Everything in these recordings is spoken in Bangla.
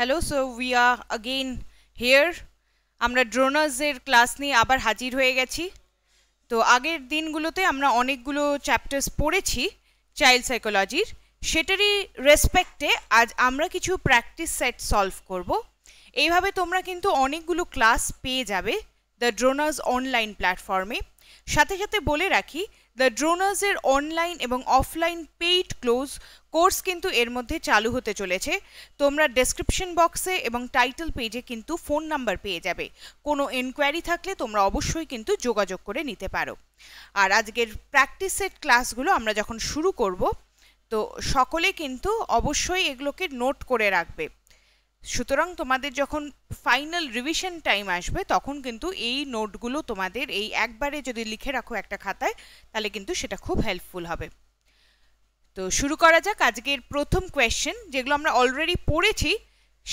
Hello so we are again here আমরা ড্রোনার্সের ক্লাস নিয়ে আবার হাজির হয়ে গেছি তো আগের দিনগুলোতে আমরা অনেকগুলো চ্যাপ্টার্স পড়েছি চাইল্ড সাইকোলজির সেটারই রেসপেক্টে আজ আমরা কিছু প্র্যাকটিস সেট সলভ করব এইভাবে তোমরা কিন্তু অনেকগুলো ক্লাস পেয়ে যাবে দ্য ড্রোনার্স অনলাইন প্ল্যাটফর্মে সাথে সাথে বলে রাখি দ্য ড্রোনার্সের অনলাইন এবং অফলাইন পেইড ক্লোজ কোর্স কিন্তু এর মধ্যে চালু হতে চলেছে তোমরা ডেসক্রিপশন বক্সে এবং টাইটেল পেজে কিন্তু ফোন নাম্বার পেয়ে যাবে কোনো এনকোয়ারি থাকলে তোমরা অবশ্যই কিন্তু যোগাযোগ করে নিতে পারো আর আজকের প্র্যাকটিস সেট ক্লাসগুলো আমরা যখন শুরু করব তো সকলে কিন্তু অবশ্যই এগুলোকে নোট করে রাখবে সুতরাং তোমাদের যখন ফাইনাল রিভিশন টাইম আসবে তখন কিন্তু এই নোটগুলো তোমাদের এই একবারে যদি লিখে রাখো একটা খাতায় তাহলে কিন্তু সেটা খুব হেল্পফুল হবে তো শুরু করা যাক আজকের প্রথম কোয়েশ্চেন যেগুলো আমরা অলরেডি পড়েছি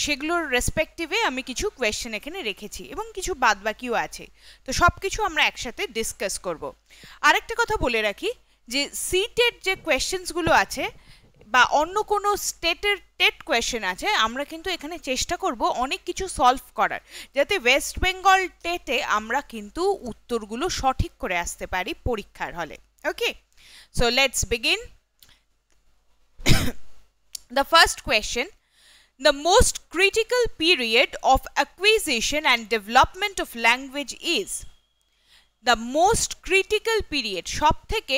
সেগুলোর রেসপেক্টিভে আমি কিছু কোয়েশ্চেন এখানে রেখেছি এবং কিছু বাদবাকিও আছে তো সব কিছু আমরা একসাথে ডিসকাস করব আরেকটা কথা বলে রাখি যে সিটের যে কোয়েশ্চেন্সগুলো আছে বা অন্য কোনো স্টেটের টেট কোয়েশ্চেন আছে আমরা কিন্তু এখানে চেষ্টা করব অনেক কিছু সলভ করার যাতে ওয়েস্ট বেঙ্গল টেটে আমরা কিন্তু উত্তরগুলো সঠিক করে আসতে পারি পরীক্ষার হলে okay so let's begin the first question the most critical period of acquisition and development of language is the most critical period সব থেকে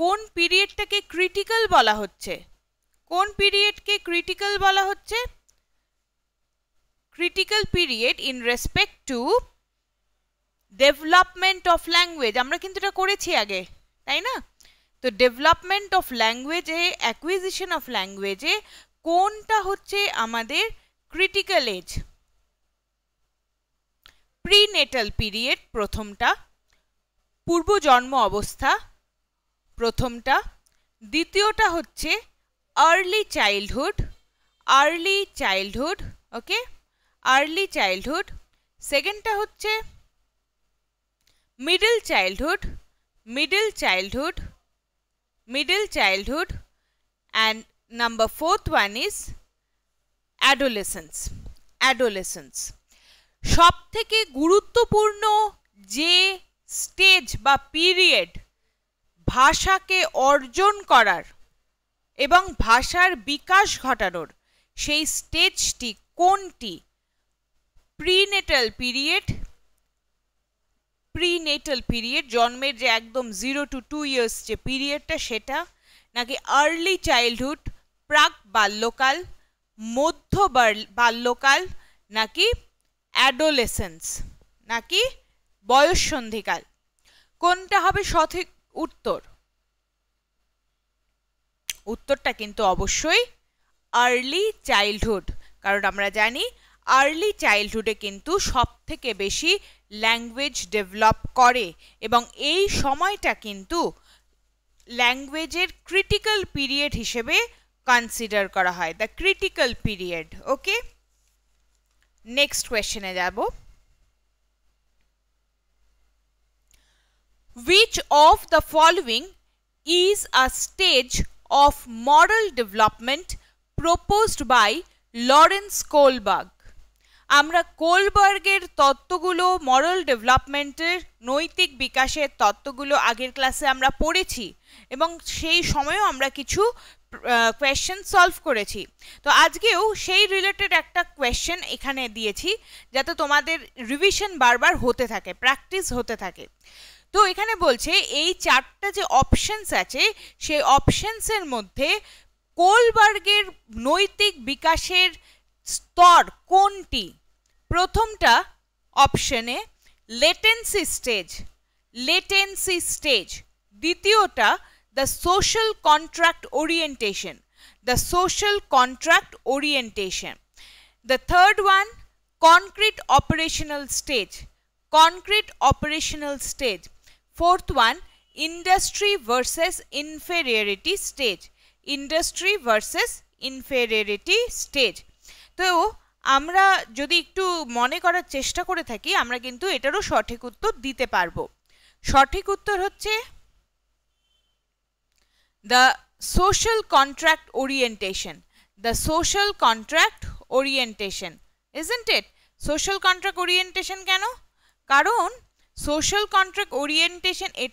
কোন পিরিয়ডটাকে ক্রিটিক্যাল বলা হচ্ছে কোন পিরিয়ডকে ক্রিটিক্যাল বলা হচ্ছে critical period in respect to development of language আমরা কিন্তু এটা করেছি আগে তাই না তো ডেভেলপমেন্ট অফ ল্যাঙ্গুয়েজে অ্যাকুইজিশন অফ ল্যাঙ্গুয়েজে কোনটা হচ্ছে আমাদের ক্রিটিক্যাল এজ প্রিনেটাল পিরিয়ড প্রথমটা পূর্ব জন্ম অবস্থা প্রথমটা দ্বিতীয়টা হচ্ছে early childhood early childhood okay early childhood সেকেন্ডটা হচ্ছে middle childhood middle childhood middle childhood and number fourth one is adolescence adolescence সব থেকে গুরুত্বপূর্ণ যে স্টেজ বা পিরিয়ড ভাষাকে অর্জন করার এবং ভাষার বিকাশ ঘটানোর সেই স্টেজটি কোনটি প্রিনেটাল পিরিয়ড প্রিনেটাল পিরিয়ড জন্মের যে একদম জিরো টু টু ইয়ার্স যে পিরিয়ডটা সেটা নাকি আর্লি চাইল্ডহুড প্রাক বাল্যকাল মধ্য বাল্যকাল নাকি অ্যাডোলেসেন্স নাকি বয়ঃসন্ধিকাল কোনটা হবে সঠিক উত্তর উত্তরটা কিন্তু অবশ্যই আর্লি চাইল্ডহুড কারণ আমরা জানি আর্লি চাইল্ডহুডে কিন্তু সব থেকে বেশি ল্যাঙ্গুয়েজ ডেভেলপ করে এবং এই সময়টা কিন্তু ল্যাঙ্গুয়েজের ক্রিটিক্যাল পিরিয়ড হিসেবে কনসিডার করা হয় the critical period okay next কোয়েশ্চেনে যাব which of the following is a stage of Moral Development proposed by Lawrence Kohlberg আমরা কোলবার্গের তত্ত্বগুলো মরাল ডেভেলপমেন্টের নৈতিক বিকাশের তত্ত্বগুলো আগের ক্লাসে আমরা পড়েছি এবং সেই সময়েও আমরা কিছু কোয়েশ্চেন সলভ করেছি তো আজকেও সেই রিলেটেড একটা কোয়েশ্চেন এখানে দিয়েছি যাতে তোমাদের রিভিশন বারবার হতে থাকে প্র্যাকটিস হতে থাকে তো এখানে বলছে এই চারটা যে অপশানস আছে সেই অপশানসের মধ্যে কোলবার্গের নৈতিক বিকাশের স্তর কোনটি প্রথমটা অপশনে লেটেন্সি স্টেজ লেটেন্সি স্টেজ দ্বিতীয়টা the social contract orientation the social contract orientation the third one concrete operational stage concrete operational stage Fourth one, industry versus inferiority stage. Industry versus inferiority stage. তো আমরা যদি একটু মনে করার চেষ্টা করে থাকি আমরা কিন্তু এটারও সঠিক উত্তর দিতে পারবো সঠিক উত্তর হচ্ছে the social contract orientation the social contract orientation ইজেন্টেড সোশ্যাল কন্ট্রাক্ট ওরিয়েন্টেশন কেন কারণ सोशल कन्ट्रैक्ट ओरियंटेशन ये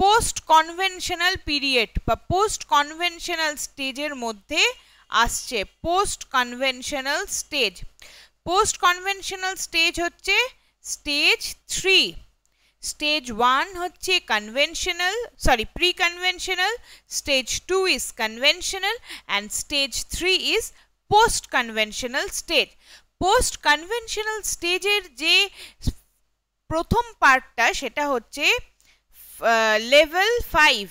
post conventional period post conventional स्टेजर मध्य post conventional stage post conventional stage हे स्टेज थ्री स्टेज वन हे conventional sorry pre conventional stage two is conventional and stage three is post conventional stage post conventional स्टेजर जे প্রথম পার্টটা সেটা হচ্ছে level five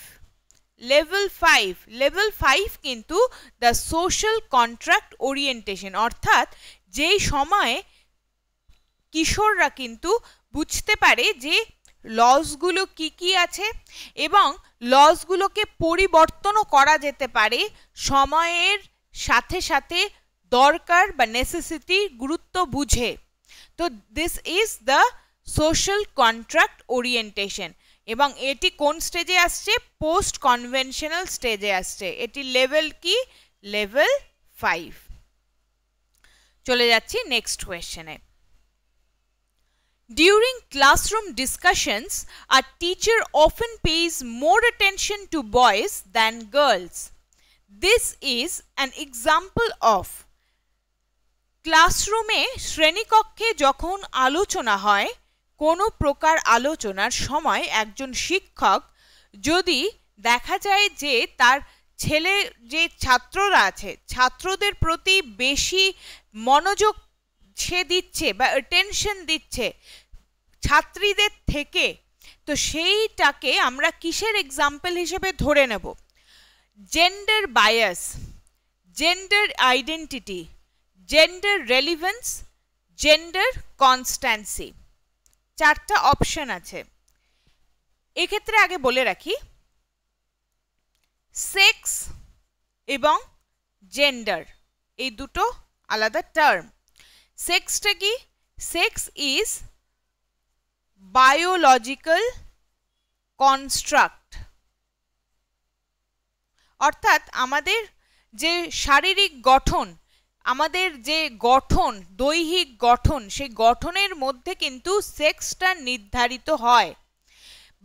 level five level five কিন্তু দ্য সোশ্যাল কন্ট্রাক্ট ওরিয়েন্টেশন অর্থাৎ যেই সময়ে কিশোররা কিন্তু বুঝতে পারে যে লসগুলো কি কি আছে এবং লসগুলোকে পরিবর্তনও করা যেতে পারে সময়ের সাথে সাথে দরকার বা নেসেসিটি গুরুত্ব বুঝে তো this is the social contract orientation এবং এটি কোন স্টেজে আসছে পোস্ট কনভেনশনাল স্টেজে আসছে এটি লেভেল কি লেভেল ফাইভ চলে যাচ্ছি নেক্সট কোয়েশ্চেনে ডিউরিং ক্লাসরুম ডিসকাশনস আর teacher often pays more attention to boys than girls this is an example of ক্লাসরুমে শ্রেণীকক্ষে যখন আলোচনা হয় কোনো প্রকার আলোচনার সময় একজন শিক্ষক যদি দেখা যায় যে তার ছেলে যে ছাত্ররা আছে ছাত্রদের প্রতি বেশি মনোযোগ সে দিচ্ছে বা টেনশন দিচ্ছে ছাত্রীদের থেকে তো সেইটাকে আমরা কিসের এক্সাম্পল হিসেবে ধরে নেব gender bias gender identity gender relevance gender constancy চারটা অপশন আছে এক্ষেত্রে আগে বলে রাখি সেক্স এবং জেন্ডার এই দুটো আলাদা টার্ম সেক্সটা কি সেক্স ইজ বায়োলজিক্যাল কনস্ট্রাক্ট অর্থাৎ আমাদের যে শারীরিক গঠন আমাদের যে গঠন দৈহিক গঠন সেই গঠনের মধ্যে কিন্তু সেক্সটা নির্ধারিত হয়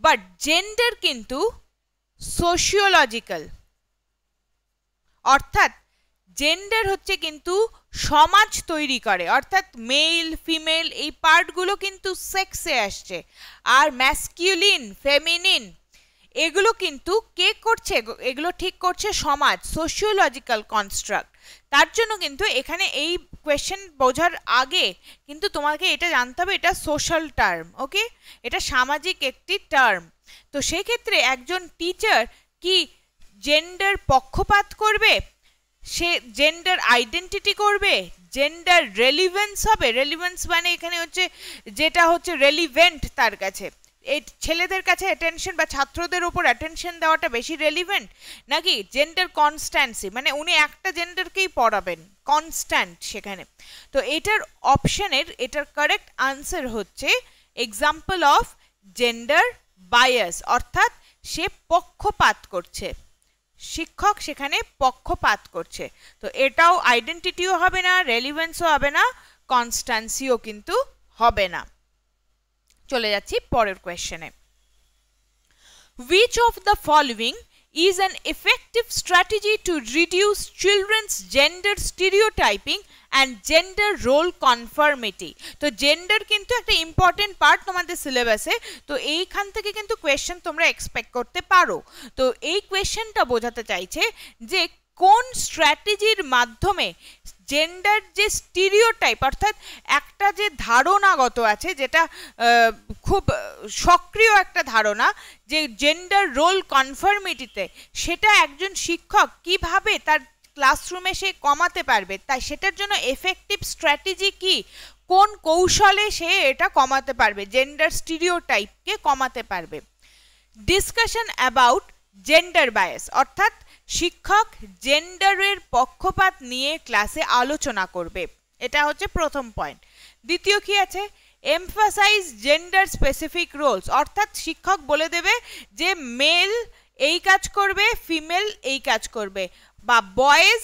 বাট জেন্ডার কিন্তু সোশিওলজিক্যাল অর্থাৎ জেন্ডার হচ্ছে কিন্তু সমাজ তৈরি করে অর্থাৎ মেল ফিমেল এই পার্টগুলো কিন্তু সেক্সে আসছে আর ম্যাসকিউলিন ফেমিনিন এগুলো কিন্তু কে করছে এগুলো ঠিক করছে সমাজ সোশিওলজিক্যাল কনস্ট্রাক্ট তার জন্য কিন্তু এখানে এই কোয়েশ্চেন বোঝার আগে কিন্তু তোমাকে এটা জানতে হবে এটা সোশ্যাল টার্ম ওকে এটা সামাজিক একটি টার্ম তো সেই ক্ষেত্রে একজন টিচার কি জেন্ডার পক্ষপাত করবে সে জেন্ডার আইডেন্টিটি করবে জেন্ডার রেলিভেন্স হবে রেলিভেন্স মানে এখানে হচ্ছে যেটা হচ্ছে রেলিভেন্ট তার কাছে ছেলেদের কাছে অ্যাটেনশন বা ছাত্রদের উপর অ্যাটেনশন দেওয়াটা বেশি রেলিভেন্ট নাকি জেন্ডার কনস্ট্যান্সি মানে উনি একটা জেন্ডারকেই পড়াবেন কনস্ট্যান্ট সেখানে তো এটার অপশানের এটার কারেক্ট আনসার হচ্ছে এক্সাম্পল অফ জেন্ডার বায়াস অর্থাৎ সে পক্ষপাত করছে শিক্ষক সেখানে পক্ষপাত করছে তো এটাও আইডেন্টিটিও হবে না রেলিভেন্সও হবে না কনস্ট্যান্সিও কিন্তু হবে না চলে যাচ্ছি পরের কোয়েশ্চেনে which of the following is an effective strategy to reduce children's gender stereotyping and gender role conformity তো জেন্ডার কিন্তু একটা ইম্পর্টেন্ট পার্ট তোমাদের সিলেবাসে তো এইখান থেকে কিন্তু কোয়েশ্চেন তোমরা এক্সপেক্ট করতে পারো তো এই কোয়েশ্চেনটা বোঝাতে চাইছে যে কোন স্ট্র্যাটেজির মাধ্যমে জেন্ডার যে স্টিরিওটাইপ অর্থাৎ একটা যে ধারণাগত আছে যেটা খুব সক্রিয় একটা ধারণা যে জেন্ডার রোল কনফার্মিটিতে সেটা একজন শিক্ষক কিভাবে তার ক্লাসরুমে সে কমাতে পারবে তাই সেটার জন্য এফেক্টিভ স্ট্র্যাটেজি কি কোন কৌশলে সে এটা কমাতে পারবে জেন্ডার স্টিরিওটাইপকে কমাতে পারবে ডিসকাশন অ্যাবাউট জেন্ডার বায়াস অর্থাৎ শিক্ষক জেন্ডারের পক্ষপাত নিয়ে ক্লাসে আলোচনা করবে এটা হচ্ছে প্রথম পয়েন্ট দ্বিতীয় কি আছে এমফাসাইজ জেন্ডার স্পেসিফিক রোলস অর্থাৎ শিক্ষক বলে দেবে যে মেল এই কাজ করবে ফিমেল এই কাজ করবে বা boys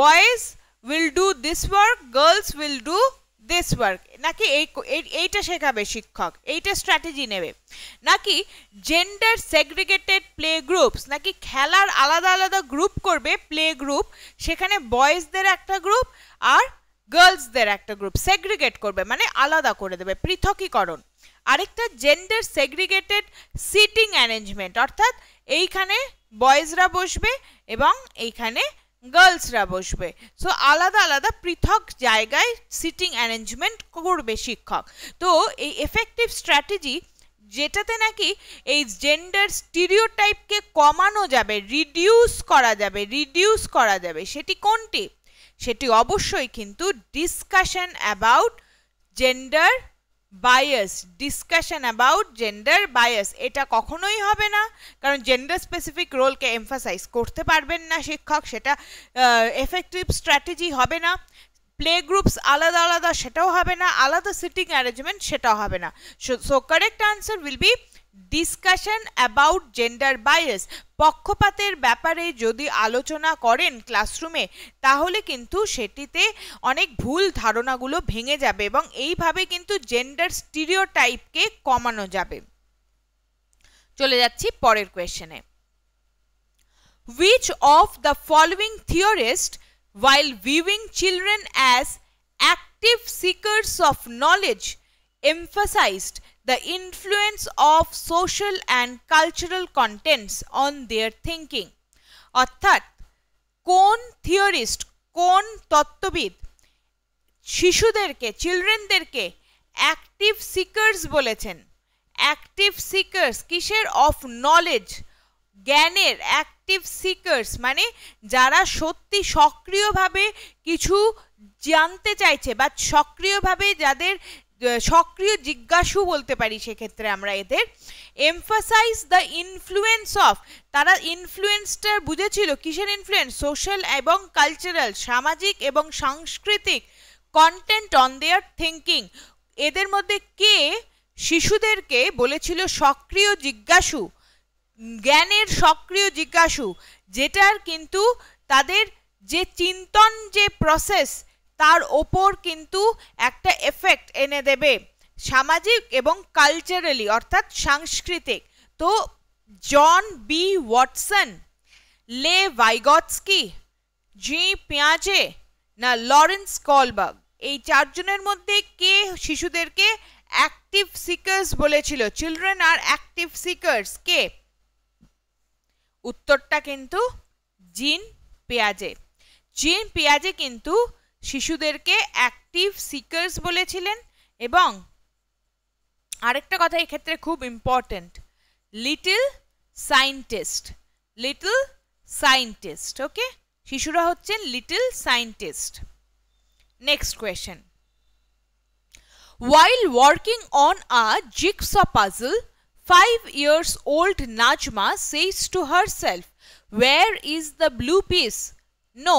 boys will do this work girls will do this work নাকি এই এইটা শেখাবে শিক্ষক এইটা স্ট্র্যাটেজি নেবে নাকি জেন্ডার সেগ্রিগেটেড প্লে গ্রুপস নাকি খেলার আলাদা আলাদা গ্রুপ করবে প্লে গ্রুপ সেখানে বয়েজদের একটা গ্রুপ আর গার্লসদের একটা গ্রুপ সেগ্রিগেট করবে মানে আলাদা করে দেবে পৃথকীকরণ আরেকটা জেন্ডার সেগ্রিগেটেড সিটিং অ্যারেঞ্জমেন্ট অর্থাৎ এইখানে বয়েজরা বসবে এবং এইখানে গার্লসরা বসবে সো আলাদা আলাদা পৃথক জায়গায় সিটিং অ্যারেঞ্জমেন্ট করবে শিক্ষক তো এই এফেক্টিভ স্ট্র্যাটেজি যেটাতে নাকি এই জেন্ডার স্টিরিওটাইপকে কমানো যাবে রিডিউস করা যাবে রিডিউস করা যাবে সেটি কোনটি সেটি অবশ্যই কিন্তু discussion about gender bias discussion about gender bias এটা কখনোই হবে না কারণ জেন্ডার স্পেসিফিক রোলকে এমফাসাইজ করতে পারবেন না শিক্ষক সেটা এফেক্টিভ স্ট্র্যাটেজি হবে না প্লে গ্রুপস আলাদা আলাদা সেটাও হবে না আলাদা সিটিং অ্যারেঞ্জমেন্ট সেটাও হবে না so correct answer will be discussion about gender bias পক্ষপাতের ব্যাপারে যদি আলোচনা করেন ক্লাসরুমে তাহলে কিন্তু সেটিতে অনেক ভুল ধারণাগুলো ভেঙে যাবে এবং এইভাবে কিন্তু জেন্ডার স্টিরিওটাইপকে কমানো যাবে চলে যাচ্ছি পরের কোয়েশ্চেনে which of the following theorists, while viewing children as active seekers of knowledge, emphasized the influence of social and cultural contents on their thinking অর্থাৎ কোন থিওরিস্ট কোন তত্ত্ববিদ শিশুদেরকে চিলড্রেনদেরকে অ্যাক্টিভ সিকার্স বলেছেন অ্যাক্টিভ সিকার্স কিসের অফ নলেজ জ্ঞানের অ্যাক্টিভ সিকার্স মানে যারা সত্যি সক্রিয়ভাবে কিছু জানতে চাইছে বা সক্রিয়ভাবে যাদের সক্রিয় জিজ্ঞাসু বলতে পারি সেক্ষেত্রে আমরা এদের এমফাসাইজ দ্য ইনফ্লুয়েন্স অফ তারা ইনফ্লুয়েন্সটা বুঝেছিল কিসের ইনফ্লুয়েন্স সোশ্যাল এবং কালচারাল সামাজিক এবং সাংস্কৃতিক কন্টেন্ট অন দেয়ার থিঙ্কিং এদের মধ্যে কে শিশুদেরকে বলেছিল সক্রিয় জিজ্ঞাসু জ্ঞানের সক্রিয় জিজ্ঞাসু যেটার কিন্তু তাদের যে চিন্তন যে প্রসেস তার ওপর কিন্তু একটা এফেক্ট এনে দেবে সামাজিক এবং কালচারালি অর্থাৎ সাংস্কৃতিক তো John B Watson Lev Vygotsky Jean পেঁয়াজে না লরেন্স কলবার্গ এই চারজনের মধ্যে কে শিশুদেরকে অ্যাক্টিভ সিকার্স বলেছিল চিলড্রেন আর অ্যাক্টিভ সিকার্স কে উত্তরটা কিন্তু জিন পেঁয়াজে জিন পেঁয়াজে কিন্তু শিশুদেরকে অ্যাকটিভ सीकरস বলেছিলেন এবং আরেকটা কথা এই ক্ষেত্রে খুব important little scientist little scientist okay শিশুরা হচ্ছেন little scientist next question while working on a jigsaw puzzle 5 years old Najma says to Herself where is the blue piece no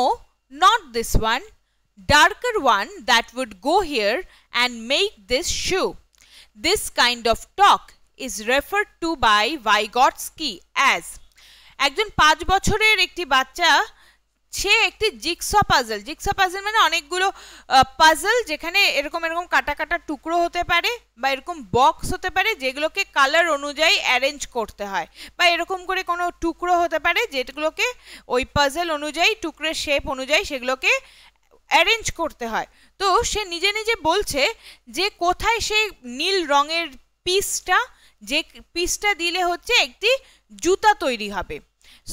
not this one darker one that would go here and make this shoe. This kind of talk is referred to by Vygotsky as একজন পাঁচ বছরের একটি বাচ্চা সে একটি জিক্স পাজল জিক্স পাজল মানে অনেকগুলো পাজল যেখানে এরকম এরকম কাটা কাটা টুকরো হতে পারে বা এরকম বক্স হতে পারে যেগুলোকে কালার অনুযায়ী অ্যারেঞ্জ করতে হয় বা এরকম করে কোনো টুকরো হতে পারে যেগুলোকে ওই পাজল অনুযায়ী টুকরের শেপ অনুযায়ী সেগুলোকে অ্যারেঞ্জ করতে হয় তো সে নিজে নিজে বলছে যে কোথায় সেই নীল রঙের পিসটা যে পিসটা দিলে হচ্ছে একটি জুতা তৈরি হবে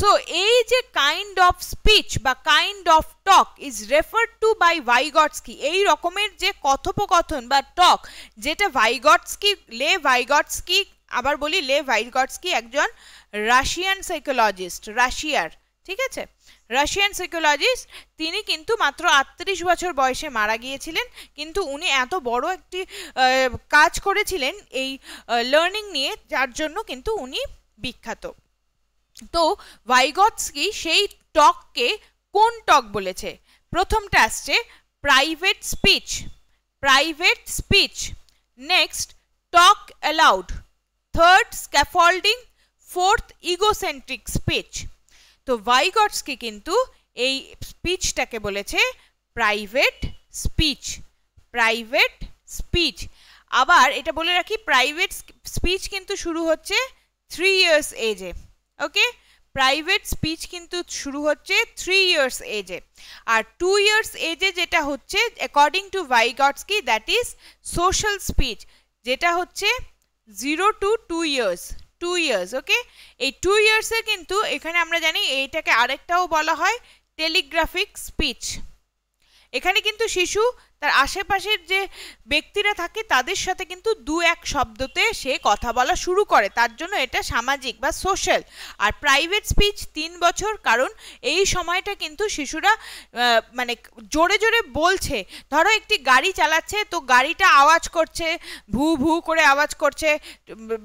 সো এই যে কাইন্ড অফ স্পিচ বা kind of talk is refer to by Vygotsky এই রকমের যে কথোপকথন বা টক যেটা ভাইগটসকি লে ভাইগটসকি আবার বলি লে ভাইগটসকি একজন রাশিয়ান সাইকোলজিস্ট রাশিয়ার ঠিক আছে রাশিয়ান সাইকোলজিস্ট তিনি কিন্তু মাত্র আটত্রিশ বছর বয়সে মারা গিয়েছিলেন কিন্তু উনি এত বড় একটি কাজ করেছিলেন এই লার্নিং নিয়ে যার জন্য কিন্তু উনি বিখ্যাত তো কি সেই টককে কোন টক বলেছে প্রথমটা আসছে private speech private speech next talk aloud third scaffolding fourth egocentric speech তো ভাইগটসকে কিন্তু এই স্পিচটাকে বলেছে প্রাইভেট স্পিচ প্রাইভেট স্পিচ আবার এটা বলে রাখি প্রাইভেট স্পিচ কিন্তু শুরু হচ্ছে থ্রি ইয়ার্স এজে ওকে প্রাইভেট স্পিচ কিন্তু শুরু হচ্ছে থ্রি ইয়ার্স এজে আর টু ইয়ার্স এজে যেটা হচ্ছে according to Vygotsky that is social speech যেটা হচ্ছে zero to two years two years okay এই টু ইয়ার্সে কিন্তু এখানে আমরা জানি এইটাকে আরেকটাও বলা হয় টেলিগ্রাফিক স্পিচ এখানে কিন্তু শিশু তার আশেপাশের যে ব্যক্তিরা থাকে তাদের সাথে কিন্তু দু এক শব্দতে সে কথা বলা শুরু করে তার জন্য এটা সামাজিক বা সোশ্যাল আর প্রাইভেট স্পিচ তিন বছর কারণ এই সময়টা কিন্তু শিশুরা মানে জোরে জোরে বলছে ধরো একটি গাড়ি চালাচ্ছে তো গাড়িটা আওয়াজ করছে ভু ভু করে আওয়াজ করছে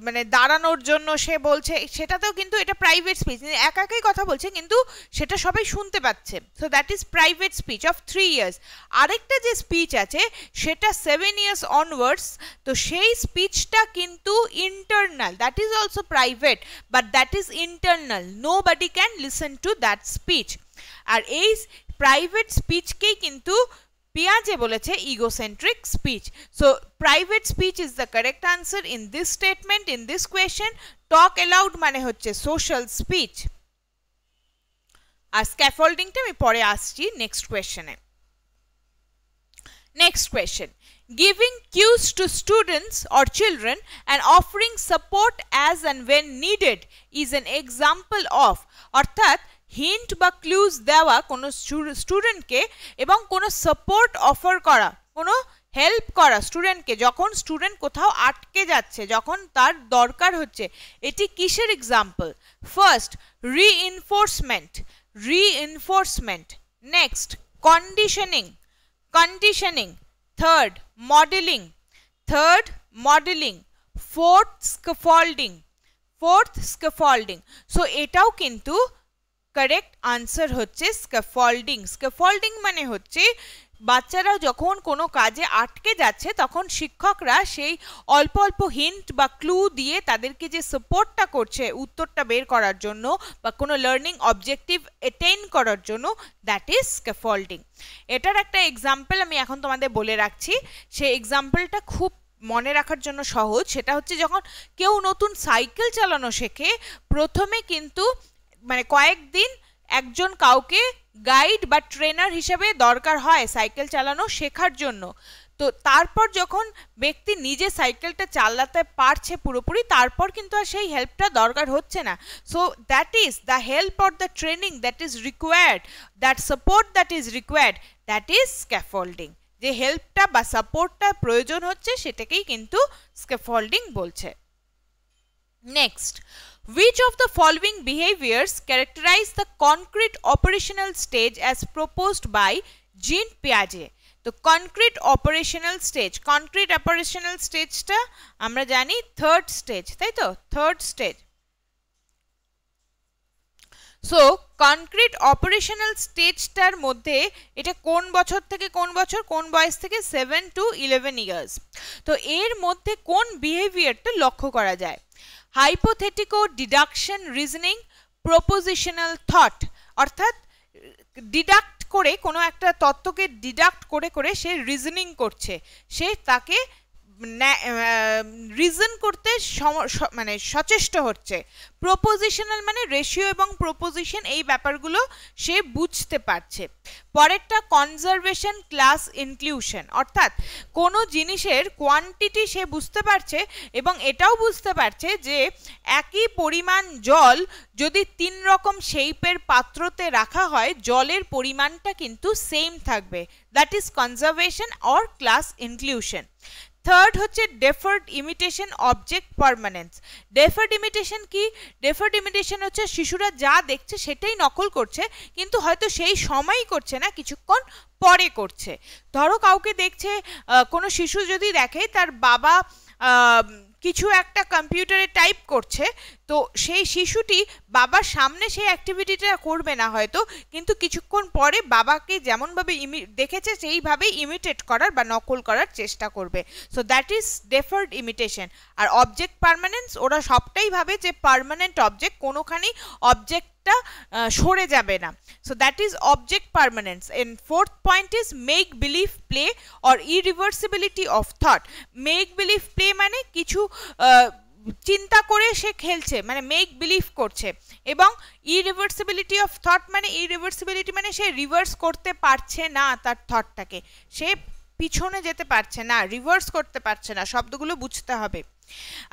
মানে দাঁড়ানোর জন্য সে বলছে সেটাতেও কিন্তু এটা প্রাইভেট স্পিচ এক একাই কথা বলছে কিন্তু সেটা সবাই শুনতে পাচ্ছে so that is private speech of three years আরেকটা যে স্পিচ স্পিচ আছে সেটা সেভেন ইয়ার্স অনওয়ার্ডস তো সেই স্পিচটা কিন্তু internal that is also private but that is internal nobody can listen to that speech আর এই প্রাইভেট স্পিচকেই কিন্তু পিয়াজে বলেছে egocentric speech so private speech is the correct answer in this statement in this question talk aloud মানে হচ্ছে সোশ্যাল স্পিচ আর স্ক্যাফোল্ডিংটা আমি পরে আসছি নেক্সট কোয়েশনে Next question. Giving cues to students or children and offering support as and when needed is an example of অর্থাৎ হিন্ট বা ক্লুজ দেওয়া কোনো স্টুডেন্টকে এবং কোনো সাপোর্ট অফার করা কোনো হেল্প করা স্টুডেন্টকে যখন স্টুডেন্ট কোথাও আটকে যাচ্ছে যখন তার দরকার হচ্ছে এটি কিসের example first reinforcement reinforcement next conditioning conditioning third modeling third modeling fourth scaffolding fourth scaffolding so এটাও কিন্তু কারেক্ট আনসার হচ্ছে স্ক্যাফোল্ডিং স্ক্যাফোল্ডিং মানে হচ্ছে বাচ্চারাও যখন কোনো কাজে আটকে যাচ্ছে তখন শিক্ষকরা সেই অল্প অল্প হিন্ট বা ক্লু দিয়ে তাদেরকে যে সাপোর্টটা করছে উত্তরটা বের করার জন্য বা কোনো লার্নিং অবজেক্টিভ অ্যাটেন করার জন্য দ্যাট ইজ ক্যাফল্ডিং এটার একটা এক্সাম্পল আমি এখন তোমাদের বলে রাখছি সেই এক্সাম্পলটা খুব মনে রাখার জন্য সহজ সেটা হচ্ছে যখন কেউ নতুন সাইকেল চালানো শেখে প্রথমে কিন্তু মানে কয়েকদিন একজন কাউকে গাইড বা ট্রেনার হিসেবে দরকার হয় সাইকেল চালানো শেখার জন্য তো তারপর যখন ব্যক্তি নিজে সাইকেলটা চালাতে পারছে পুরোপুরি তারপর কিন্তু আর সেই হেল্পটা দরকার হচ্ছে না so that is the help or the training that is required that support that is required that is scaffolding যে হেল্পটা বা সাপোর্টটা প্রয়োজন হচ্ছে সেটাকেই কিন্তু স্ক্যাফোল্ডিং বলছে next Which of the following behaviours characterize the concrete operational stage as proposed by Jean Piaget? তো concrete operational stage concrete operational স্টেজটা আমরা জানি থার্ড স্টেজ তাই তো third stage so concrete operational স্টেজটার মধ্যে এটা কোন বছর থেকে কোন বছর কোন বয়স থেকে সেভেন টু ইলেভেন ইয়ার্স তো এর মধ্যে কোন বিহেভিয়ারটা লক্ষ্য করা যায় hypothetico deduction reasoning propositional thought অর্থাৎ ডিডাক্ট করে কোনো একটা তত্ত্বকে ডিডাক্ট করে করে সে রিজনিং করছে সে তাকে রিজন করতে মানে সচেষ্ট হচ্ছে প্রপোজিশনাল মানে রেশিও এবং প্রপোজিশন এই ব্যাপারগুলো সে বুঝতে পারছে পরেরটা কনজারভেশন ক্লাস ইনক্লিউশন অর্থাৎ কোনো জিনিসের কোয়ান্টিটি সে বুঝতে পারছে এবং এটাও বুঝতে পারছে যে একই পরিমাণ জল যদি তিন রকম শেপের পাত্রতে রাখা হয় জলের পরিমাণটা কিন্তু সেম থাকবে that is conservation or class inclusion third হচ্ছে deferred imitation object permanence deferred imitation কি ডেফার্ড ইমিটেশন হচ্ছে শিশুরা যা দেখছে সেটাই নকল করছে কিন্তু হয়তো সেই সময়ই করছে না কিছুক্ষণ পরে করছে ধরো কাউকে দেখছে কোনো শিশু যদি দেখে তার বাবা কিছু একটা কম্পিউটারে টাইপ করছে তো সেই শিশুটি বাবার সামনে সেই অ্যাক্টিভিটিটা করবে না হয়তো কিন্তু কিছুক্ষণ পরে বাবাকে যেমনভাবে ইমি দেখেছে সেইভাবে ইমিটেট করার বা নকল করার চেষ্টা করবে so that is deferred imitation আর অবজেক্ট পারমানেন্স ওরা সবটাই ভাবে যে পারমানেন্ট অবজেক্ট কোনোখানেই অবজেক্ট সেটা সরে যাবে না so that is object permanence and fourth point is make believe play or irreversibility of thought make believe play মানে কিছু চিন্তা করে সে খেলছে মানে মেক বিলিভ করছে এবং ইরিভার্সিবিলিটি অফ থট মানে ইরিভার্সিবিলিটি মানে সে রিভার্স করতে পারছে না তার থটটাকে সে পিছনে যেতে পারছে না রিভার্স করতে পারছে না শব্দগুলো বুঝতে হবে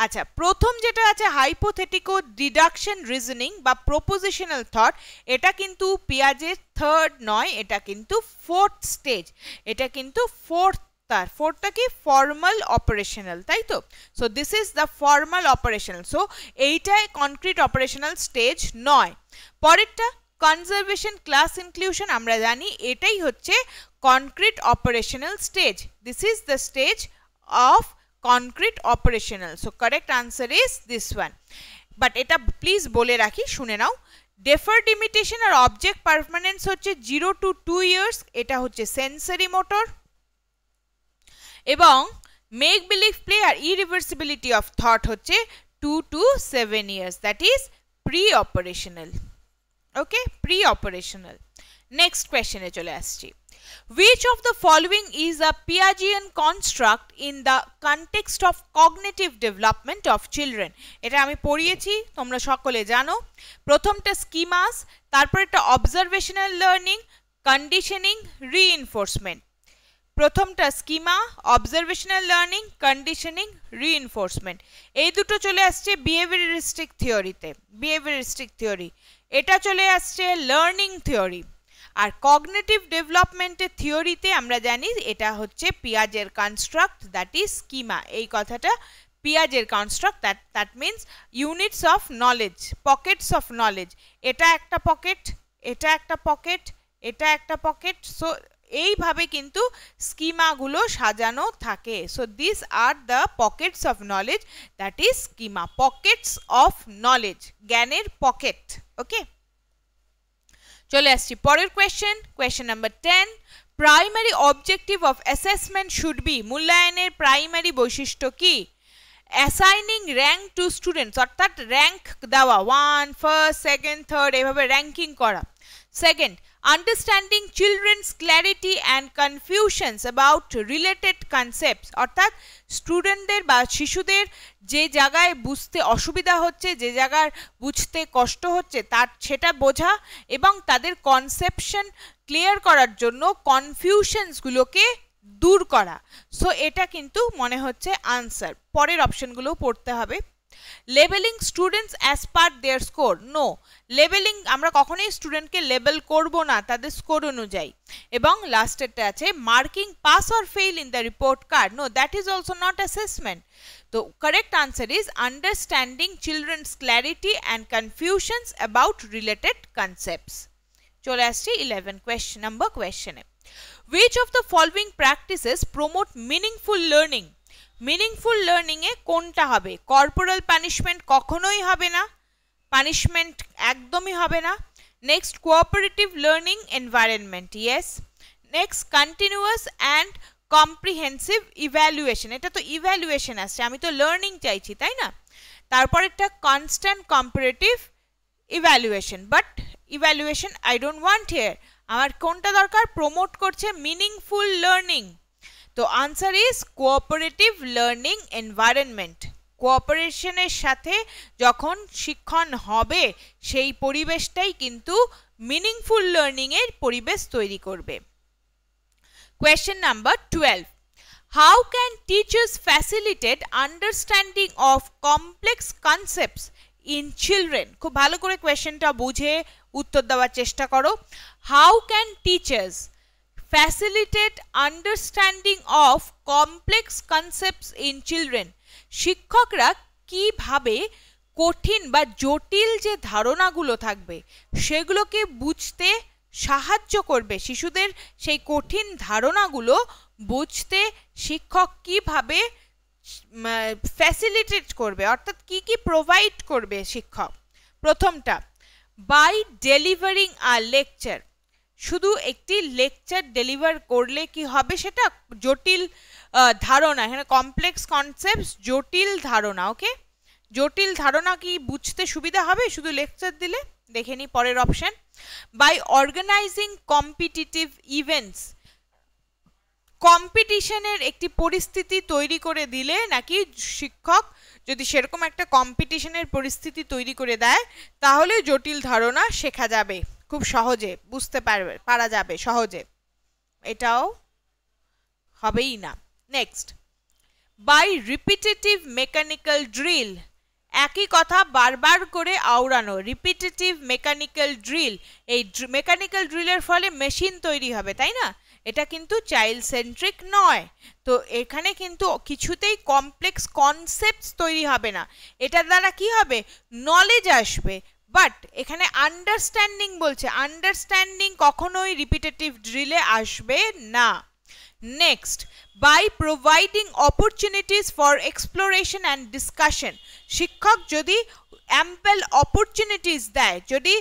আচ্ছা প্রথম যেটা আছে হাইপোথেটিকো ডিডাকশন রিজনিং বা প্রপোজিশনাল থট এটা কিন্তু পিয়াজের থার্ড নয় এটা কিন্তু ফোর্থ স্টেজ এটা কিন্তু ফোর্থ তার ফোর্থটা কি ফর্মাল অপারেশনাল তাই তো so this is the formal operational so এইটাই কনক্রিট অপারেশনাল স্টেজ নয় পরেরটা কনজারভেশন ক্লাস ইনক্লুশন আমরা জানি এটাই হচ্ছে concrete operational stage this is the stage of concrete operational so correct answer is this one but এটা প্লিজ বলে রাখি শুনে নাও ডেফার ডিমিটেশন আর অবজেক্ট পারমানেন্স হচ্ছে জিরো টু টু ইয়ার্স এটা হচ্ছে সেন্সারি মোটর এবং মেক বিলিভ প্লে আর ইরিভার্সিবিলিটি অফ থট হচ্ছে two to seven years that is pre operational okay pre operational next কোয়েশনে চলে আসছি Which of the following is a Piagetian construct in the context of cognitive development of children? এটা আমি পড়িয়েছি তোমরা সকলে জানো প্রথমটা স্কিমাস তারপরেটা অবজারভেশনাল লার্নিং কন্ডিশনিং রিইনফোর্সমেন্ট প্রথমটা schema observational learning conditioning reinforcement এই দুটো চলে আসছে বিহেভিয়ারিস্টিক থিওরিতে বিহেভিয়ারিস্টিক থিওরি এটা চলে আসছে লার্নিং থিওরি আর কগনেটিভ ডেভেলপমেন্টের থিওরিতে আমরা জানি এটা হচ্ছে পিয়াজের কনস্ট্রাক্ট দ্যাট ইজ স্কিমা এই কথাটা পিয়াজের construct that that means units of knowledge pockets of knowledge এটা একটা পকেট এটা একটা পকেট এটা একটা পকেট সো এইভাবে কিন্তু স্কিমাগুলো সাজানো থাকে so this are the pockets of knowledge that is schema pockets of knowledge জ্ঞানের পকেট ওকে চলে আসছি পরের question question number ten primary objective of assessment should be মূল্যায়নের প্রাইমারি বৈশিষ্ট্য কি অ্যাসাইনিং র্যাঙ্ক টু স্টুডেন্টস অর্থাৎ র্যাঙ্ক দেওয়া ওয়ান ফার্স্ট সেকেন্ড থার্ড এভাবে র্যাঙ্কিং করা second understanding children's clarity and confusions about related concepts অর্থাৎ স্টুডেন্টদের বা শিশুদের যে জায়গায় বুঝতে অসুবিধা হচ্ছে যে জায়গার বুঝতে কষ্ট হচ্ছে তার সেটা বোঝা এবং তাদের কনসেপশন ক্লিয়ার করার জন্য কনফিউশনসগুলোকে দূর করা সো এটা কিন্তু মনে হচ্ছে আনসার পরের অপশনগুলোও পড়তে হবে labelling students as per their score no labelling আমরা কখনোই স্টুডেন্টকে লেবেল করব না তাদের স্কোর অনুযায়ী এবং লাস্টেরটা আছে marking pass or fail in the report card no that is also not assessment তো correct answer is understanding children's clarity and confusions about related concepts চলে আসছি ইলেভেন কোয়েশ্চেন নাম্বার কোয়েশ্চেনে Which of the following practices promote meaningful learning? Meaningful লার্নিংয়ে কোনটা হবে কর্পোরাল পানিশমেন্ট কখনোই হবে না পানিশমেন্ট একদমই হবে না next cooperative learning environment yes next continuous and comprehensive evaluation এটা তো ইভ্যালুয়েশন আসছে আমি তো লার্নিং চাইছি তাই না তারপর একটা constant comparative evaluation but evaluation I don't want here আমার কোনটা দরকার প্রমোট করছে মিনিংফুল লার্নিং তো answer is cooperative learning environment কোঅপারেশনের সাথে যখন শিক্ষণ হবে সেই পরিবেশটাই কিন্তু মিনিংফুল লার্নিংয়ের পরিবেশ তৈরি করবে question number twelve how can teachers facilitate understanding of complex concepts in children খুব ভালো করে কোয়েশ্চেনটা বুঝে উত্তর দেওয়ার চেষ্টা করো how can teachers facilitate understanding of complex concepts in children শিক্ষকরা কিভাবে কঠিন বা জটিল যে ধারণাগুলো থাকবে সেগুলোকে বুঝতে সাহায্য করবে শিশুদের সেই কঠিন ধারণাগুলো বুঝতে শিক্ষক কিভাবে ফ্যাসিলিটেট করবে অর্থাৎ কি কি প্রোভাইড করবে শিক্ষক প্রথমটা বাই ডেলিভারিং আ লেকচার শুধু একটি লেকচার ডেলিভার করলে কি হবে সেটা জটিল ধারণা এখানে কমপ্লেক্স কনসেপ্টস জটিল ধারণা ওকে জটিল ধারণা কি বুঝতে সুবিধা হবে শুধু লেকচার দিলে দেখে নিই পরের option by organising competitive events কম্পিটিশনের একটি পরিস্থিতি তৈরি করে দিলে নাকি শিক্ষক যদি সেরকম একটা কম্পিটিশনের পরিস্থিতি তৈরি করে দেয় তাহলে জটিল ধারণা শেখা যাবে খুব সহজে বুঝতে পারবে পারা যাবে সহজে এটাও হবেই না next by repetitive mechanical drill একই কথা বারবার করে আওড়ানো রিপিটেটিভ মেকানিক্যাল ড্রিল এই মেকানিক্যাল ড্রিলের ফলে মেশিন তৈরি হবে তাই না এটা কিন্তু চাইল্ড সেন্ট্রিক নয় তো এখানে কিন্তু কিছুতেই কমপ্লেক্স কনসেপ্টস তৈরি হবে না এটার দ্বারা কি হবে নলেজ আসবে বাট এখানে আন্ডারস্ট্যান্ডিং বলছে আন্ডারস্ট্যান্ডিং কখনোই রিপিটেটিভ ড্রিলে আসবে না next by providing opportunities for exploration and discussion শিক্ষক যদি অ্যাম্পেল অপরচুনিটিস দেয় যদি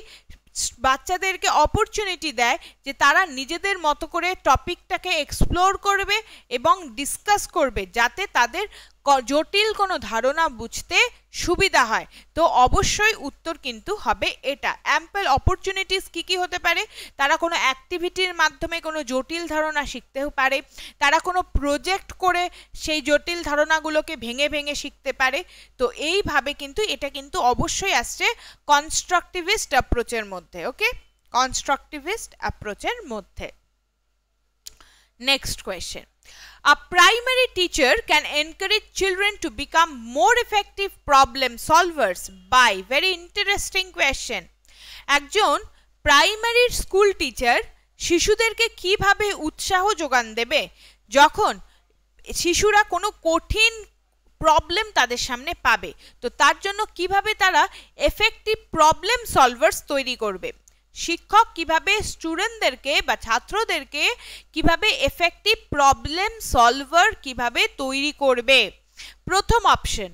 বাচ্চাদেরকে অপরচুনিটি দেয় যে তারা নিজেদের মতো করে টপিকটাকে এক্সপ্লোর করবে এবং ডিসকাস করবে যাতে তাদের জটিল কোনো ধারণা বুঝতে সুবিধা হয় তো অবশ্যই উত্তর কিন্তু হবে এটা অ্যাম্পেল অপরচুনিটিস কী কী হতে পারে তারা কোনো অ্যাক্টিভিটির মাধ্যমে কোনো জটিল ধারণা শিখতেও পারে তারা কোনো প্রজেক্ট করে সেই জটিল ধারণাগুলোকে ভেঙে ভেঙে শিখতে পারে তো এইভাবে কিন্তু এটা কিন্তু অবশ্যই আসছে কনস্ট্রাকটিভিস্ট অ্যাপ্রোচের মধ্যে ওকে কনস্ট্রাকটিভিস্ট অ্যাপ্রোচের মধ্যে next question A primary teacher can encourage children to become more effective problem solvers by very interesting question. একজন প্রাইমারি স্কুল টিচার শিশুদেরকে কিভাবে উৎসাহ যোগান দেবে যখন শিশুরা কোনো কঠিন প্রবলেম তাদের সামনে পাবে তো তার জন্য কিভাবে তারা এফেক্টিভ প্রবলেম সলভার্স তৈরি করবে শিক্ষক কিভাবে স্টুডেনদেরকে বা ছাত্রদেরকে কিভাবে এফেক্টিভ প্রবলেম সলভার কিভাবে তৈরি করবে প্রথম option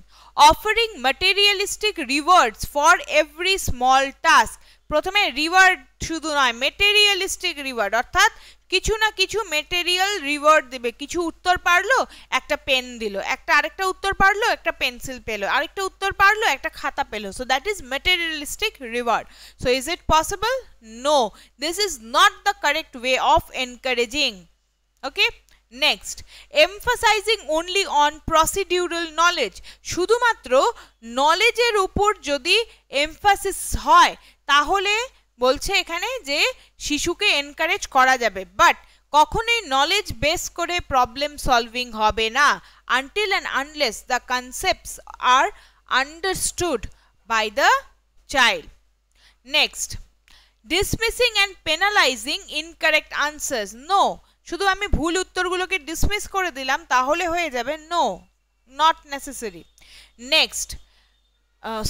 offering materialistic rewards for every small task প্রথমে রিওয়ার্ড শুধু নয় মেটেরিয়ালিস্টিক রিওয়ার্ড অর্থাৎ কিছু না কিছু মেটেরিয়াল রিওয়ার্ড দেবে কিছু উত্তর পারলো একটা পেন দিল একটা আরেকটা উত্তর পারলো একটা পেন্সিল পেলো আরেকটা উত্তর পারলো একটা খাতা পেলো so that is materialistic reward so is it possible no this is not the correct way of encouraging okay next emphasising only on procedural knowledge শুধুমাত্র নলেজের উপর যদি এমফাসিস হয় তাহলে বলছে এখানে যে শিশুকে এনকারেজ করা যাবে বাট কখনোই নলেজ বেস করে প্রবলেম সলভিং হবে না until and unless the concepts are understood by the child next dismissing and penalising incorrect answers no শুধু আমি ভুল উত্তরগুলোকে ডিসমিস করে দিলাম তাহলে হয়ে যাবে no not necessary next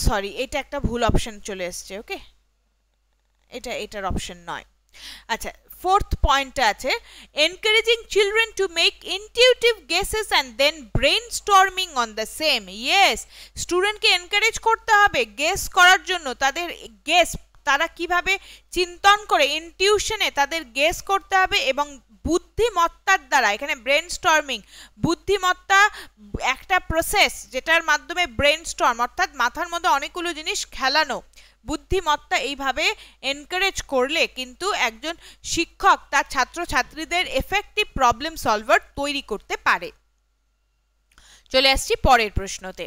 sorry এটা একটা ভুল অপশান চলে এসছে ওকে এটা এটার অপশন নয় আচ্ছা ফোর্থ পয়েন্টটা আছে encouraging children to make intuitive guesses and then brainstorming on the same yes স্টুডেন্টকে এনকারেজ করতে হবে গেস করার জন্য তাদের গেস তারা কিভাবে চিন্তন করে ইনটিউশনে তাদের গেস করতে হবে এবং বুদ্ধিমত্তার দ্বারা এখানে ব্রেন স্টর্মিং বুদ্ধিমত্তা একটা প্রসেস যেটার মাধ্যমে ব্রেন স্টর্ম অর্থাৎ মাথার মধ্যে অনেকগুলো জিনিস খেলানো বুদ্ধিমত্তা এইভাবে এনকারেজ করলে কিন্তু একজন শিক্ষক তার ছাত্রছাত্রীদের এফেক্টিভ প্রবলেম সলভার তৈরি করতে পারে চলে আসছি পরের প্রশ্নতে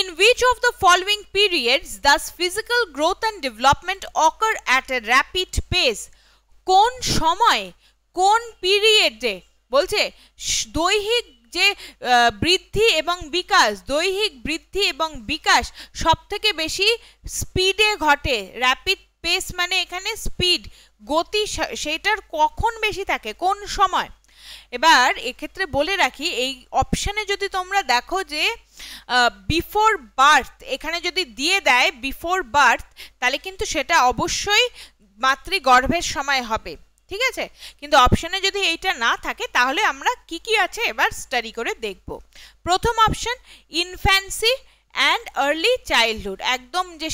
In which of the following periods does physical growth and development occur at a rapid pace? কোন সময় কোন পিরিয়ডে বলছে দৈহিক যে বৃদ্ধি এবং বিকাশ দৈহিক বৃদ্ধি এবং বিকাশ সবথেকে বেশি স্পিডে ঘটে র্যাপিড পেস মানে এখানে স্পিড গতি সেটার কখন বেশি থাকে কোন সময় এবার এক্ষেত্রে বলে রাখি এই অপশানে যদি তোমরা দেখো যে বিফোর বার্থ এখানে যদি দিয়ে দেয় বিফোর বার্থ তাহলে কিন্তু সেটা অবশ্যই মাতৃগর্ভের সময় হবে ঠিক আছে কিন্তু অপশানে যদি এইটা না থাকে তাহলে আমরা কি কি আছে এবার স্টাডি করে দেখব প্রথম option infancy and early childhood একদম যে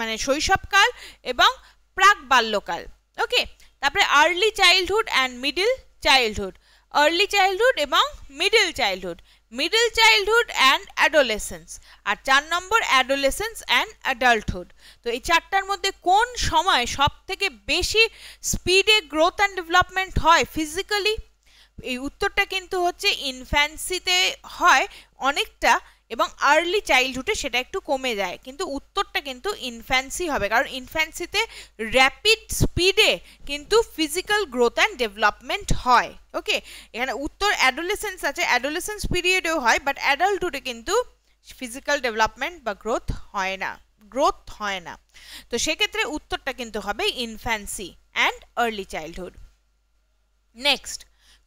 মানে শৈশবকাল এবং প্রাক বাল্যকাল ওকে তারপরে early childhood and middle childhood early childhood এবং middle childhood middle childhood and adolescence আর চার নম্বর অ্যাডোলেসেন্স অ্যান্ড অ্যাডাল্টহুড তো এই চারটার মধ্যে কোন সময় সব থেকে বেশি স্পিডে গ্রোথ অ্যান্ড ডেভেলপমেন্ট হয় ফিজিক্যালি এই উত্তরটা কিন্তু হচ্ছে ইনফ্যান্সিতে হয় অনেকটা এবং আর্লি চাইল্ডহুডে সেটা একটু কমে যায় কিন্তু উত্তরটা কিন্তু ইনফ্যান্সি হবে কারণ ইনফ্যান্সিতে র্যাপিড স্পিডে কিন্তু ফিজিক্যাল গ্রোথ অ্যান্ড ডেভেলপমেন্ট হয় ওকে এখানে উত্তর অ্যাডোলেসেন্স আছে অ্যাডোলেসেন্স পিরিয়ডেও হয় বাট অ্যাডাল্টহুডে কিন্তু ফিজিক্যাল ডেভেলপমেন্ট বা গ্রোথ হয় না গ্রোথ হয় না তো সেক্ষেত্রে উত্তরটা কিন্তু হবে infancy and early childhood next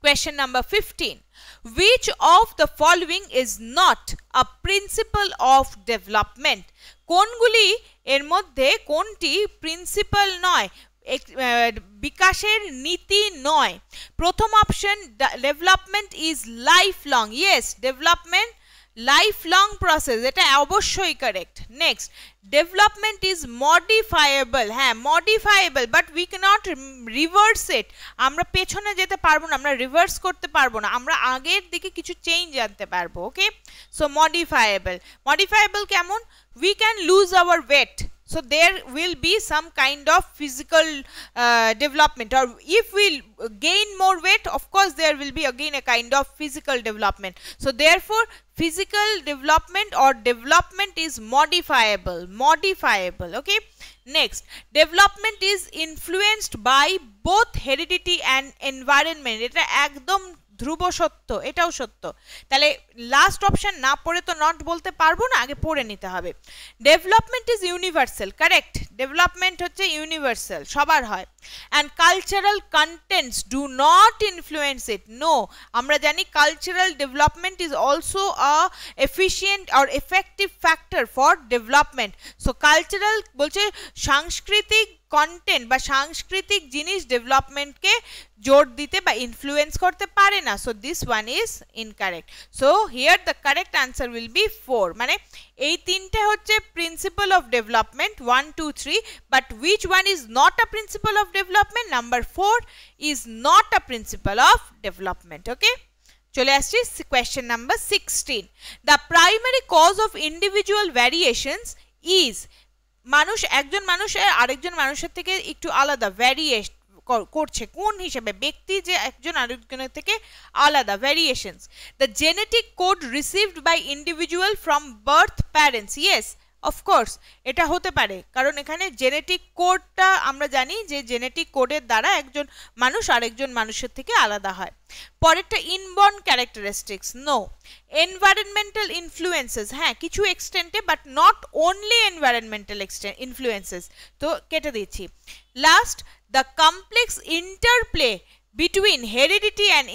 Question number 15. Which of the following is not a principle of development? Konguli er modde konti principle noy? Bikasher niti noy. Prothom option development is lifelong. Yes, development lifelong process এটা অবশ্যই correct next development is modifiable হ্যাঁ modifiable but we can't reverse it আমরা পেছনে যেতে পারবো না আমরা রিভার্স করতে পারবো না আমরা আগের দিকে কিছু চেঞ্জ আনতে পারবো ওকে সো মডিফায়েবল মডিফায়েবল কেমন we can lose our weight So there will be some kind of physical uh, development or if we gain more weight of course there will be again a kind of physical development. So therefore physical development or development is modifiable modifiable okay next development is influenced by both heredity and environment এটা ধ্রুব সত্য এটাও সত্য তাহলে লাস্ট অপশন না পড়ে তো নট বলতে পারবো না আগে পড়ে নিতে হবে development is universal correct development হচ্ছে ইউনিভার্সাল সবার হয় and cultural contents do not influence it no আমরা জানি cultural development is also a efficient আর effective factor for development so cultural বলছে সাংস্কৃতিক কন্টেন্ট বা সাংস্কৃতিক জিনিস ডেভেলপমেন্টকে জোর দিতে বা ইনফ্লুয়েন্স করতে পারে না so this one is incorrect so here the correct answer will be four মানে এই তিনটে হচ্ছে principle of development one two three but which one is not a principle of development number four is not a principle of development okay চলে আসছি question number sixteen the primary cause of individual variations is মানুষ একজন মানুষ আরেকজন মানুষের থেকে একটু আলাদা ভ্যারিয়েশ করছে কোন হিসেবে ব্যক্তি যে একজন আরেকজনের থেকে আলাদা variations the genetic code received by individual from birth parents yes of course এটা হতে পারে কারণ এখানে জেনেটিক কোডটা আমরা জানি যে জেনেটিক কোডের দ্বারা একজন মানুষ আরেকজন মানুষের থেকে আলাদা হয় পরেরটা inborn characteristics no environmental influences হ্যাঁ কিছু এক্সটেন্টে but not only environmental extent influences তো কেটে দিচ্ছি last the complex interplay between heredity and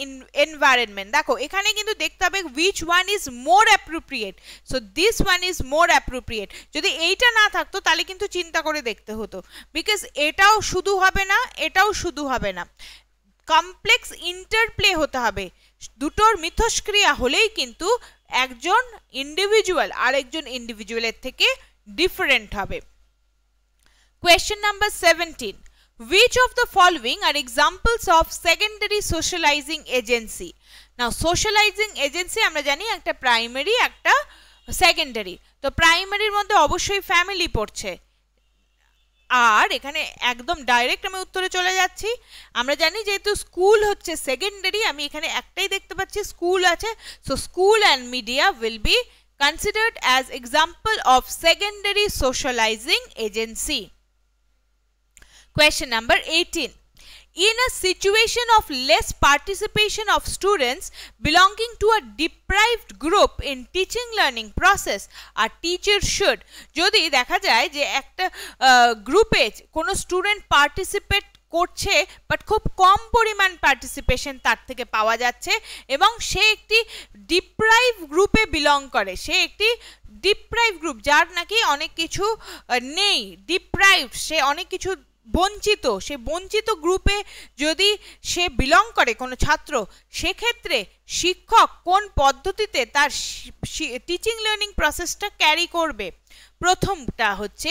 environment দেখো এখানে কিন্তু দেখতে হবে which one is more appropriate so this one is more appropriate যদি এইটা না থাকতো তাহলে কিন্তু চিন্তা করে দেখতে হতো বিকজ এটাও শুধু হবে না এটাও শুধু হবে না কমপ্লেক্স ইন্টারপ্লে হতে হবে দুটোর মিথস্ক্রিয়া হলেই কিন্তু একজন ইন্ডিভিজুয়াল আর একজন ইন্ডিভিজুয়ালের থেকে ডিফারেন্ট হবে question number seventeen Which of the following are examples of secondary socializing agency? Now socializing agency আমরা জানি একটা প্রাইমারি একটা সেকেন্ডারি তো প্রাইমারির মধ্যে অবশ্যই ফ্যামিলি পড়ছে আর এখানে একদম ডাইরেক্ট আমি উত্তরে চলে যাচ্ছি আমরা জানি যেহেতু স্কুল হচ্ছে সেকেন্ডারি আমি এখানে একটাই দেখতে পাচ্ছি স্কুল আছে so school and media will be considered as example of secondary socialising agency Question number 18. In a situation of less participation of students belonging to a deprived group in teaching learning process, a teacher should Jodi যদি দেখা যায় যে একটা গ্রুপে কোনো স্টুডেন্ট পার্টিসিপেট করছে বাট খুব কম পরিমাণ পার্টিসিপেশন তার থেকে পাওয়া যাচ্ছে এবং সে একটি ডিপ্রাইভ গ্রুপে বিলং করে সে একটি ডিপ্রাইভ গ্রুপ যার নাকি অনেক কিছু নেই ডিপ্রাইভ সে অনেক কিছু বঞ্চিত সে বঞ্চিত গ্রুপে যদি সে বিলং করে কোনো ছাত্র সেক্ষেত্রে শিক্ষক কোন পদ্ধতিতে তার টিচিং লার্নিং প্রসেসটা ক্যারি করবে প্রথমটা হচ্ছে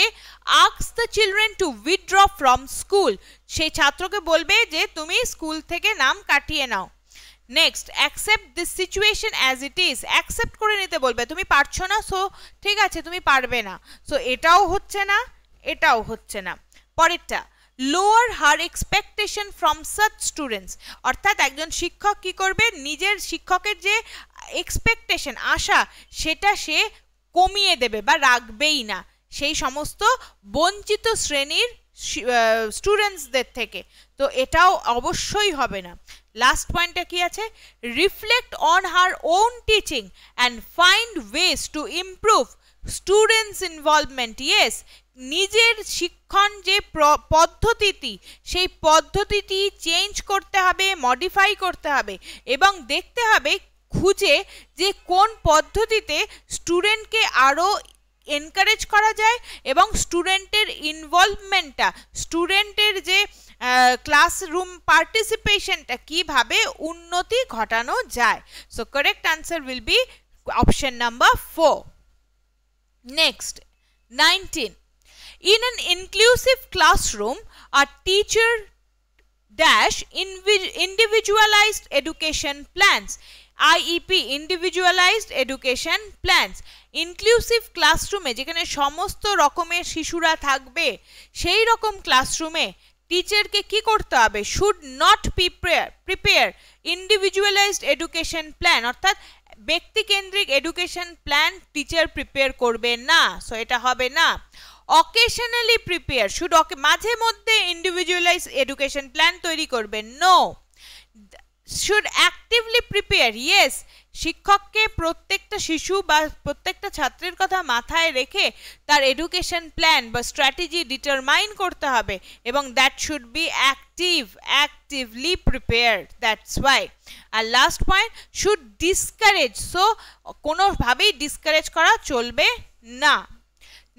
asks the children to withdraw from school সেই ছাত্রকে বলবে যে তুমি স্কুল থেকে নাম কাটিয়ে নাও next accept this situation as it is accept করে নিতে বলবে তুমি পারছো না সো ঠিক আছে তুমি পারবে না সো এটাও হচ্ছে না এটাও হচ্ছে না পরেরটা lower her expectation from such students অর্থাৎ একজন শিক্ষক কি করবে নিজের শিক্ষকের যে এক্সপেকটেশন আশা সেটা সে কমিয়ে দেবে বা রাখবেই না সেই সমস্ত বঞ্চিত শ্রেণীর স্টুডেন্টসদের থেকে তো এটাও অবশ্যই হবে না লাস্ট পয়েন্টটা কি আছে reflect on her own teaching and find ways to improve students involvement yes নিজের শিক্ষণ যে পদ্ধতিটি সেই পদ্ধতিটি চেঞ্জ করতে হবে মডিফাই করতে হবে এবং দেখতে হবে খুঁজে যে কোন পদ্ধতিতে স্টুডেন্টকে আরও এনকারেজ করা যায় এবং স্টুডেন্টের ইনভলভমেন্টটা স্টুডেন্টের যে ক্লাসরুম পার্টিসিপেশনটা কিভাবে উন্নতি ঘটানো যায় so correct answer will be option number four next nineteen In an inclusive classroom, a teacher dash individualized education plans IEP individualized education plans inclusive ক্লাসরুমে যেখানে সমস্ত রকমের শিশুরা থাকবে সেই রকম ক্লাসরুমে টিচারকে কি করতে হবে should not prepare prepare individualised education plan অর্থাৎ ব্যক্তিকেন্দ্রিক এডুকেশন প্ল্যান টিচার প্রিপেয়ার করবে না সো এটা হবে না অকেশনালি প্রিপেয়ার শুড মাঝে মধ্যে ইন্ডিভিজুয়ালাইজ এডুকেশন প্ল্যান তৈরি করবেন no should actively prepare yes শিক্ষককে প্রত্যেকটা শিশু বা প্রত্যেকটা ছাত্রের কথা মাথায় রেখে তার এডুকেশন প্ল্যান বা স্ট্র্যাটেজি ডিটারমাইন করতে হবে এবং that should be active actively prepare that's why আর last point should discourage so কোনোভাবেই ডিসকারেজ করা চলবে না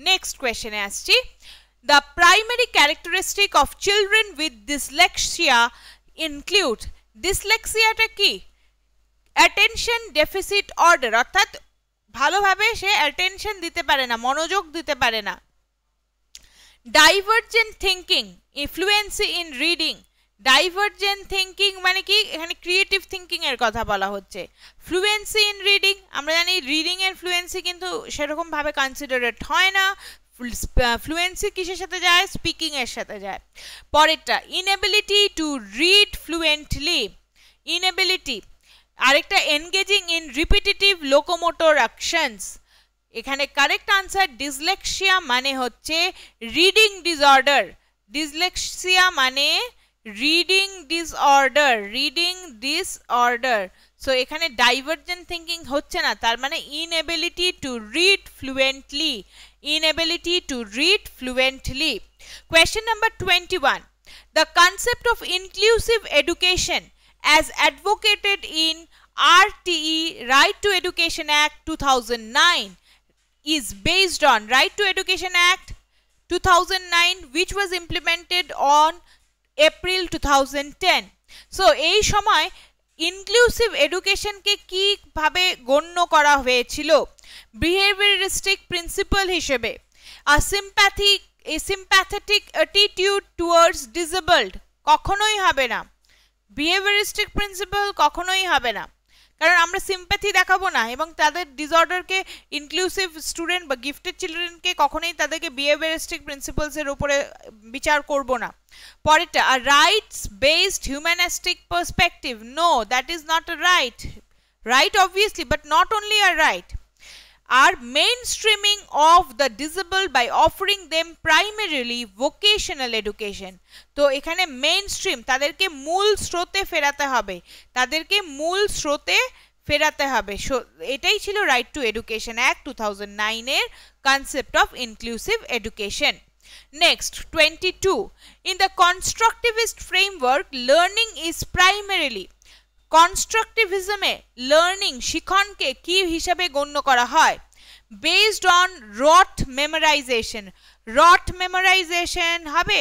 next question asked the primary characteristic of children with dyslexia include dyslexia ta ki attention deficit order arthat bhalo bhabe she attention dite pare na monojog dite pare na divergent thinking fluency in reading divergent thinking মানে কি এখানে ক্রিয়েটিভ থিঙ্কিংয়ের কথা বলা হচ্ছে ফ্লুয়েন্সি ইন রিডিং আমরা জানি রিডিংয়ের ফ্লুয়েন্সি কিন্তু সেরকমভাবে কনসিডারেড হয় না ফ্লুয়েন্সি কিসের সাথে যায় স্পিকিংয়ের সাথে যায় পরেরটা inability to read fluently inability আরেকটা engaging in repetitive locomotor actions এখানে কারেক্ট আনসার ডিসলেক্সিয়া মানে হচ্ছে রিডিং ডিসঅর্ডার ডিসলেক্সিয়া মানে reading disorder reading disorder so এখানে divergent thinking হচ্ছে না তার মানে inability to read fluently inability to read fluently question number 21 the concept of inclusive education as advocated in RTE right to education act 2009 is based on right to education act 2009 which was implemented on April two so এই সময় ইনক্লুসিভ এডুকেশনকে কীভাবে গণ্য করা হয়েছিল বিহেভিয়ারিস্টিক প্রিন্সিপাল হিসেবে a sympathic sympathetic attitude towards disabled কখনোই হবে না বিহেভিয়ারিস্টিক প্রিন্সিপাল কখনোই হবে না কারণ আমরা সিম্প্যাথি দেখাবো না এবং তাদের ডিসঅর্ডারকে ইনক্লুসিভ স্টুডেন্ট বা গিফটেড চিলড্রেনকে কখনোই তাদেরকে বিহেভিয়ারিস্টিক প্রিন্সিপালসের উপরে বিচার করব না পরেরটা আর rights based humanistic perspective no that is not a right right obviously but not only a right are mainstreaming of the disabled by offering them primarily vocational education. So, ekhane mainstream, tadirke mool srote ferate habe, tadirke mool srote ferate habe. So, etai chilo Right to Education Act 2009 er concept of inclusive education. Next, 22. In the constructivist framework, learning is primarily কনস্ট্রাকটিভিজমে লার্নিং শিখনকে কি হিসাবে গণ্য করা হয় based on rote memorisation rote memorisation হবে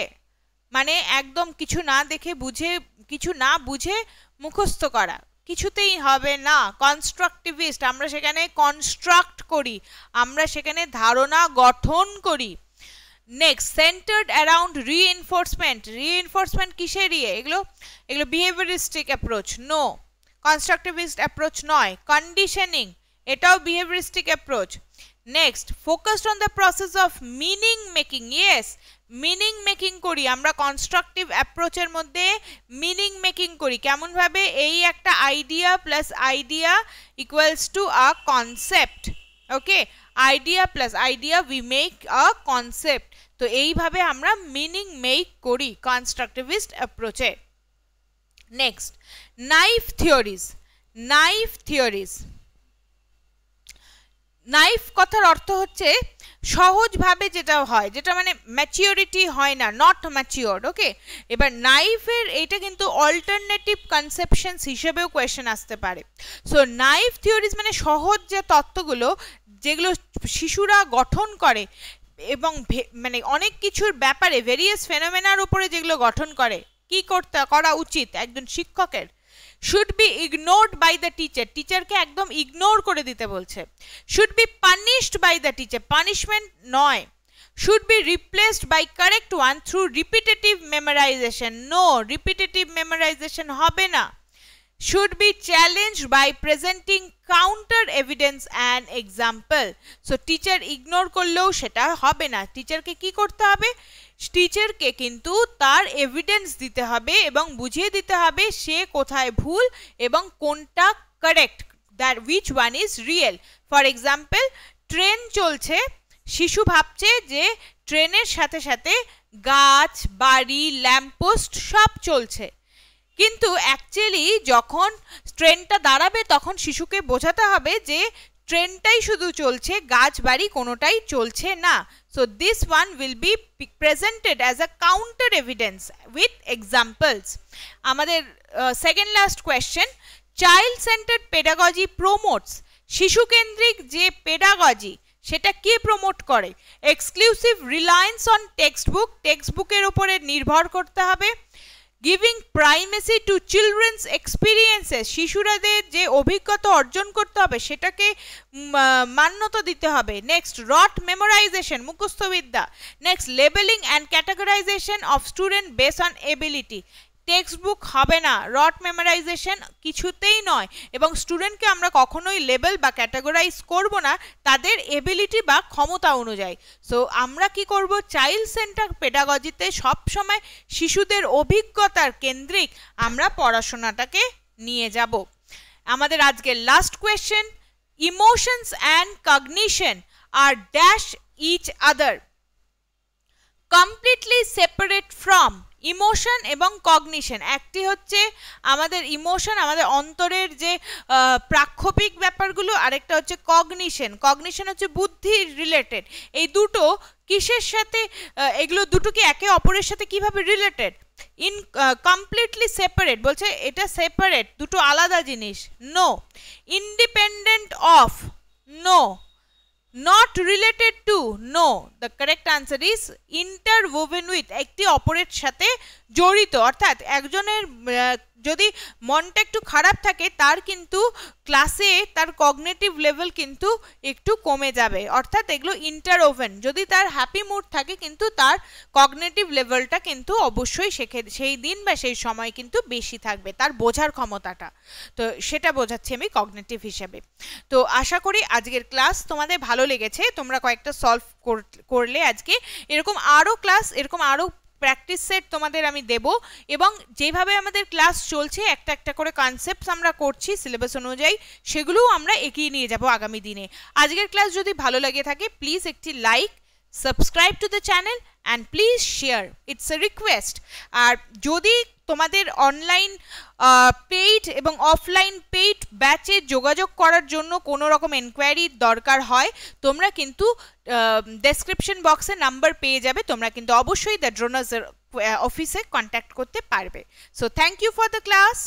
মানে একদম কিছু না দেখে বুঝে কিছু না বুঝে মুখস্থ করা কিছুতেই হবে না কনস্ট্রাকটিভিস্ট আমরা সেখানে কনস্ট্রাক্ট করি আমরা সেখানে ধারণা গঠন করি next centred around reinforcement reinforcement কিসে ইয়ে এগুলো এগুলো behaviouristic approach no constructivist approach নয় কন্ডিশনিং এটাও behaviouristic approach next focused on the process of meaning making yes meaning making করি আমরা কনস্ট্রাকটিভ অ্যাপ্রোচের মধ্যে মিনিং মেকিং করি কেমনভাবে এই একটা idea plus idea equals to a concept okay idea plus idea we make a concept তো এইভাবে আমরা মিনিং মেক করি কনস্ট্রাকটিভিস্ট অ্যাপ্রোচে next naive theories naive theories naive কথার অর্থ হচ্ছে সহজভাবে যেটা হয় যেটা মানে ম্যাচিওরিটি হয় না নট ম্যাচিওর ওকে এবার নাইফের এটা কিন্তু অল্টারনেটিভ কনসেপশনস হিসেবেও কোয়েশন আসতে পারে সো নাইফ থিওরিজ মানে সহজ যে তত্ত্বগুলো যেগুলো শিশুরা গঠন করে এবং মানে অনেক কিছুর ব্যাপারে ভেরিয়াস ফেনোমেনার উপরে যেগুলো গঠন করে কি করতে করা উচিত একজন শিক্ষকের should be ignored by the teacher টিচারকে একদম ইগনোর করে দিতে বলছে should be punished by the teacher punishment নয় should be replaced by correct one through repetitive memorisation no repetitive memorisation হবে না should be challenged by presenting counter evidence and example. So teacher ignore করলেও সেটা হবে না টিচারকে কি করতে হবে টিচারকে কিন্তু তার এভিডেন্স দিতে হবে এবং বুঝিয়ে দিতে হবে সে কোথায় ভুল এবং কোনটা correct that which one is real for example train চলছে শিশু ভাবছে যে ট্রেনের সাথে সাথে গাছ বাড়ি ল্যাম্পপোস্ট সব চলছে কিন্তু অ্যাকচুয়ালি যখন ট্রেনটা দাঁড়াবে তখন শিশুকে বোঝাতে হবে যে ট্রেনটাই শুধু চলছে গাছ বাড়ি কোনোটাই চলছে না so this one will be presented as a counter evidence with examples আমাদের second last question child centre pedagogy promotes শিশুকেন্দ্রিক যে পেডাগজি সেটা কে প্রমোট করে exclusive reliance on text book text বুকের ওপরে নির্ভর করতে হবে giving primacy to children's experiences শিশুরাদের যে অভিজ্ঞতা অর্জন করতে হবে সেটাকে মান্যতা দিতে হবে নেক্সট রট মেমোরাইজেশন মুখস্থবিদ্যা next labelling and categorisation of student base on ability text book হবে না রট মেমোরাইজেশন কিছুতেই নয় এবং স্টুডেন্টকে আমরা কখনোই লেবেল বা ক্যাটাগরাইজ করব না তাদের এবিলিটি বা ক্ষমতা অনুযায়ী সো আমরা কি করব চাইল্ড সেন্টার পেডাগজিতে সবসময় শিশুদের অভিজ্ঞতার কেন্দ্রিক আমরা পড়াশোনাটাকে নিয়ে যাব আমাদের আজকের last question emotions and cognition are dash each other completely separate from emotion এবং কগনিশন একটি হচ্ছে আমাদের ইমোশন আমাদের অন্তরের যে প্রাক্ষোপিক ব্যাপারগুলো আরেকটা হচ্ছে কগনিশন কগনিশন হচ্ছে বুদ্ধির রিলেটেড এই দুটো কিসের সাথে এগুলো দুটো কি একে অপরের সাথে কিভাবে রিলেটেড ইন কমপ্লিটলি সেপারেট বলছে এটা সেপারেট দুটো আলাদা জিনিস no independent of no not related to no the correct answer is interwoven with একটি অপরের সাথে জড়িত অর্থাৎ একজনের যদি মনটা একটু খারাপ থাকে তার কিন্তু ক্লাসে তার কগনেটিভ লেভেল কিন্তু একটু কমে যাবে অর্থাৎ এগুলো ইন্টার ওভেন যদি তার হ্যাপি মুড থাকে কিন্তু তার কগনেটিভ লেভেলটা কিন্তু অবশ্যই শেখে সেই দিন বা সেই সময় কিন্তু বেশি থাকবে তার বোঝার ক্ষমতাটা তো সেটা বোঝাচ্ছি আমি কগনেটিভ হিসেবে তো আশা করি আজকের ক্লাস তোমাদের ভালো লেগেছে তোমরা কয়েকটা সলভ করলে আজকে এরকম আরও ক্লাস এরকম আরও প্র্যাকটিস সেট তোমাদের আমি দেব এবং যেভাবে আমাদের ক্লাস চলছে একটা একটা করে কনসেপ্টস আমরা করছি সিলেবাস অনুযায়ী সেগুলোও আমরা এগিয়ে নিয়ে যাব আগামী দিনে আজকের ক্লাস যদি ভালো লাগে থাকে প্লিজ একটি like subscribe to the channel and please share it's a request আর যদি তোমাদের অনলাইন পেইড এবং অফলাইন পেইড ব্যাচে যোগাযোগ করার জন্য কোনো রকম এনকোয়ারির দরকার হয় তোমরা কিন্তু ডেসক্রিপশন বক্সে নাম্বার পেয়ে যাবে তোমরা কিন্তু অবশ্যই দ্য ড্রোনার্সের অফিসে কন্ট্যাক্ট করতে পারবে so thank you for the class